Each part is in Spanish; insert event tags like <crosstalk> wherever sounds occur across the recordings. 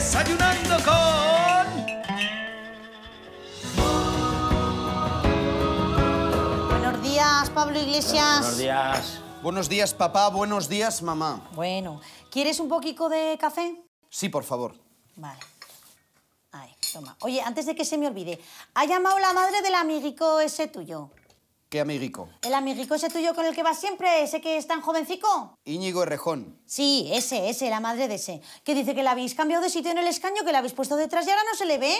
desayunando con... Buenos días, Pablo Iglesias. Buenos días. Buenos días, papá. Buenos días, mamá. Bueno, ¿quieres un poquito de café? Sí, por favor. Vale. Ahí, toma. Oye, antes de que se me olvide, ha llamado la madre del amiguito ese tuyo. ¿Qué amiguico? ¿El amiguico ese tuyo con el que vas siempre? ¿Ese que es tan jovencico? Íñigo Errejón. Sí, ese, ese, la madre de ese. Que dice que la habéis cambiado de sitio en el escaño, que la habéis puesto detrás y ahora no se le ve.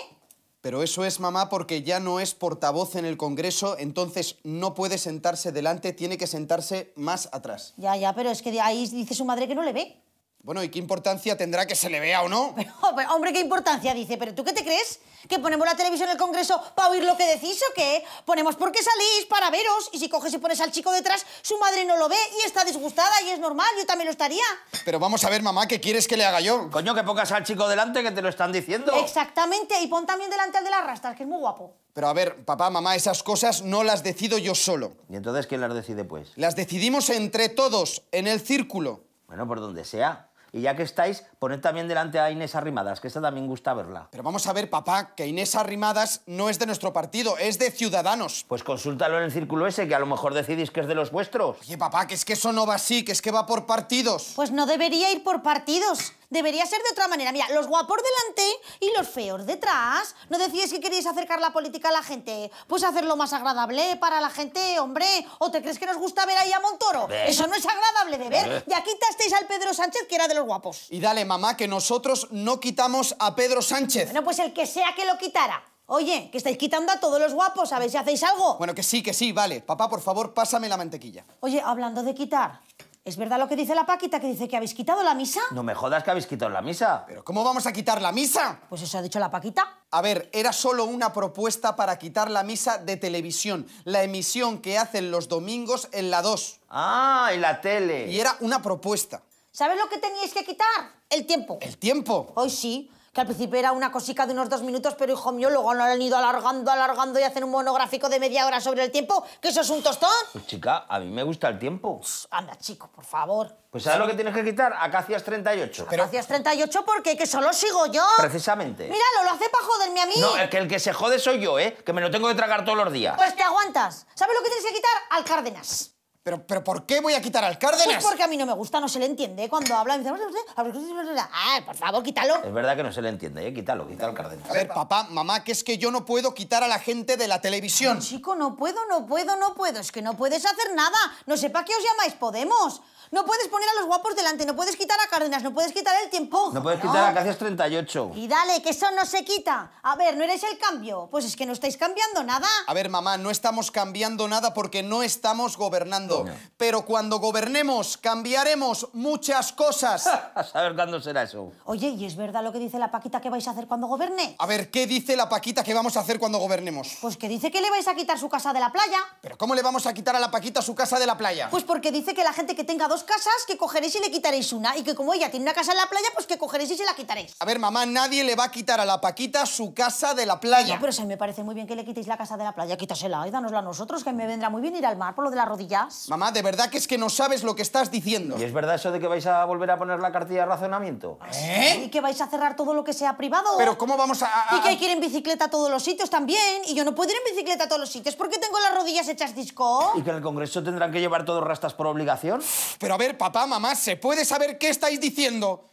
Pero eso es, mamá, porque ya no es portavoz en el Congreso, entonces no puede sentarse delante, tiene que sentarse más atrás. Ya, ya, pero es que ahí dice su madre que no le ve. Bueno, ¿y qué importancia tendrá que se le vea o no? <laughs> hombre, ¿qué importancia? Dice, ¿pero tú qué te crees? ¿Que ponemos la televisión en el Congreso para oír lo que decís o qué? Ponemos porque salís, para veros, y si coges y pones al chico detrás, su madre no lo ve y está disgustada y es normal, yo también lo estaría. Pero vamos a ver, mamá, ¿qué quieres que le haga yo? Coño, que pongas al chico delante, que te lo están diciendo. Exactamente, y pon también delante al de las rastas, que es muy guapo. Pero a ver, papá, mamá, esas cosas no las decido yo solo. ¿Y entonces quién las decide, pues? Las decidimos entre todos, en el círculo. Bueno, por donde sea. Y ya que estáis, poned también delante a Inés Arrimadas, que esa también gusta verla. Pero vamos a ver, papá, que Inés Arrimadas no es de nuestro partido, es de Ciudadanos. Pues consultalo en el círculo ese, que a lo mejor decidís que es de los vuestros. Oye, papá, que es que eso no va así, que es que va por partidos. Pues no debería ir por partidos. Debería ser de otra manera. Mira, los guapos delante y los feos detrás. ¿No decís que queréis acercar la política a la gente? Pues hacerlo más agradable para la gente, hombre. ¿O te crees que nos gusta ver ahí a Montoro? Eso no es agradable de ver. Ya quitasteis al Pedro Sánchez, que era de los guapos. Y dale, mamá, que nosotros no quitamos a Pedro Sánchez. Bueno, pues el que sea que lo quitara. Oye, que estáis quitando a todos los guapos, a ver si hacéis algo. Bueno, que sí, que sí, vale. Papá, por favor, pásame la mantequilla. Oye, hablando de quitar, ¿Es verdad lo que dice la Paquita, que dice que habéis quitado la misa? No me jodas que habéis quitado la misa. ¿Pero cómo vamos a quitar la misa? Pues eso ha dicho la Paquita. A ver, era solo una propuesta para quitar la misa de televisión, la emisión que hacen los domingos en la 2. Ah, y la tele. Y era una propuesta. ¿Sabes lo que teníais que quitar? El tiempo. ¿El tiempo? Hoy sí que al principio era una cosica de unos dos minutos, pero hijo mío, luego no han ido alargando, alargando y hacen un monográfico de media hora sobre el tiempo, que eso es un tostón. Pues chica, a mí me gusta el tiempo. Pues, anda, chico, por favor. Pues ¿sabes lo que tienes que quitar? Acacias 38. Pero... Acacias 38 qué? que solo sigo yo. Precisamente. Míralo, lo hace para joderme a mí. No, el que el que se jode soy yo, ¿eh? Que me lo tengo que tragar todos los días. Pues te aguantas. ¿Sabes lo que tienes que quitar? Al Cárdenas. Pero, pero ¿por qué voy a quitar al Cárdenas? Pues porque a mí no me gusta, no se le entiende. Cuando habla, me dice... Ah, por favor, quítalo. Es verdad que no se le entiende, ¿eh? Quítalo, quítalo al Cárdenas. A ver, papá, mamá, que es que yo no puedo quitar a la gente de la televisión. chico, no puedo, no puedo, no puedo. Es que no puedes hacer nada. No sé para qué os llamáis Podemos. No puedes poner a los guapos delante, no puedes quitar a Cárdenas, no puedes quitar el tiempo. No puedes quitar a Cáceres 38. Y dale, que eso no se quita. A ver, ¿no eres el cambio? Pues es que no estáis cambiando nada. A ver, mamá, no estamos cambiando nada porque no estamos gobernando. Pero cuando gobernemos, cambiaremos muchas cosas. <laughs> a saber cuándo será eso. Oye, ¿y es verdad lo que dice la Paquita que vais a hacer cuando goberne? A ver, ¿qué dice la Paquita que vamos a hacer cuando gobernemos? Pues que dice que le vais a quitar su casa de la playa. ¿Pero cómo le vamos a quitar a la Paquita su casa de la playa? Pues porque dice que la gente que tenga dos casas, que cogeréis y le quitaréis una. Y que como ella tiene una casa en la playa, pues que cogeréis y se la quitaréis. A ver, mamá, nadie le va a quitar a la Paquita su casa de la playa. No, pero mí me parece muy bien que le quitéis la casa de la playa. Quítasela y danosla a nosotros, que me vendrá muy bien ir al mar por lo de las rodillas. Mamá, de verdad que es que no sabes lo que estás diciendo. ¿Y es verdad eso de que vais a volver a poner la cartilla de razonamiento? ¿Eh? ¿Y que vais a cerrar todo lo que sea privado? ¿Pero cómo vamos a...? Y que hay que ir en bicicleta a todos los sitios también. Y yo no puedo ir en bicicleta a todos los sitios porque tengo las rodillas hechas disco. ¿Y que en el Congreso tendrán que llevar todos rastas por obligación? Pero a ver, papá, mamá, ¿se puede saber qué estáis diciendo?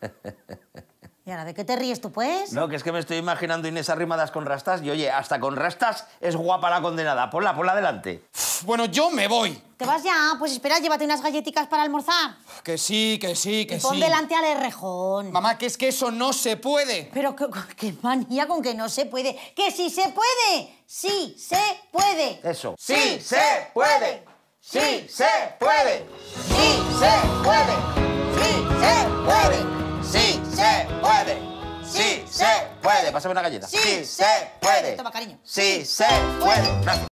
<laughs> ¿Y ahora de qué te ríes tú, pues? No, que es que me estoy imaginando Inés arrimadas con rastas y, oye, hasta con rastas es guapa la condenada. Ponla, ponla adelante. Bueno, yo me voy. ¿Te vas ya? Pues espera, llévate unas galletitas para almorzar. Que sí, que sí, que sí. pon delante al herrejón. Mamá, que es que eso no se puede. Pero qué, manía con que no se puede. ¡Que sí se puede! ¡Sí se puede! Eso. ¡Sí, sí se puede! ¡Sí se puede! ¡Sí se puede! ¡Sí se puede! puede. Pásame una galleta. Sí, se puede. Toma, cariño. Sí, se puede.